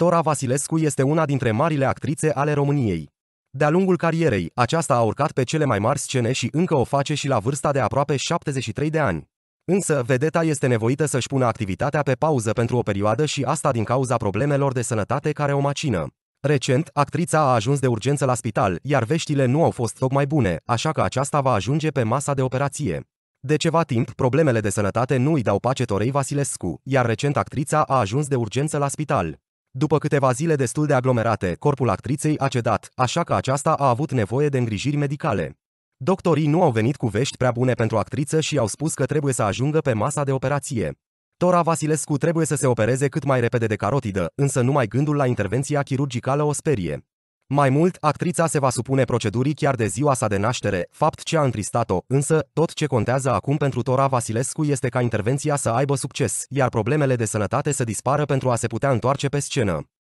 Tora Vasilescu este una dintre marile actrițe ale României. De-a lungul carierei, aceasta a urcat pe cele mai mari scene și încă o face și la vârsta de aproape 73 de ani. Însă, vedeta este nevoită să-și pună activitatea pe pauză pentru o perioadă și asta din cauza problemelor de sănătate care o macină. Recent, actrița a ajuns de urgență la spital, iar veștile nu au fost tocmai bune, așa că aceasta va ajunge pe masa de operație. De ceva timp, problemele de sănătate nu îi dau pace Torei Vasilescu, iar recent actrița a ajuns de urgență la spital. După câteva zile destul de aglomerate, corpul actriței a cedat, așa că aceasta a avut nevoie de îngrijiri medicale. Doctorii nu au venit cu vești prea bune pentru actriță și au spus că trebuie să ajungă pe masa de operație. Tora Vasilescu trebuie să se opereze cât mai repede de carotidă, însă numai gândul la intervenția chirurgicală o sperie. Mai mult, actrița se va supune procedurii chiar de ziua sa de naștere, fapt ce a întristat-o, însă, tot ce contează acum pentru Tora Vasilescu este ca intervenția să aibă succes, iar problemele de sănătate să dispară pentru a se putea întoarce pe scenă.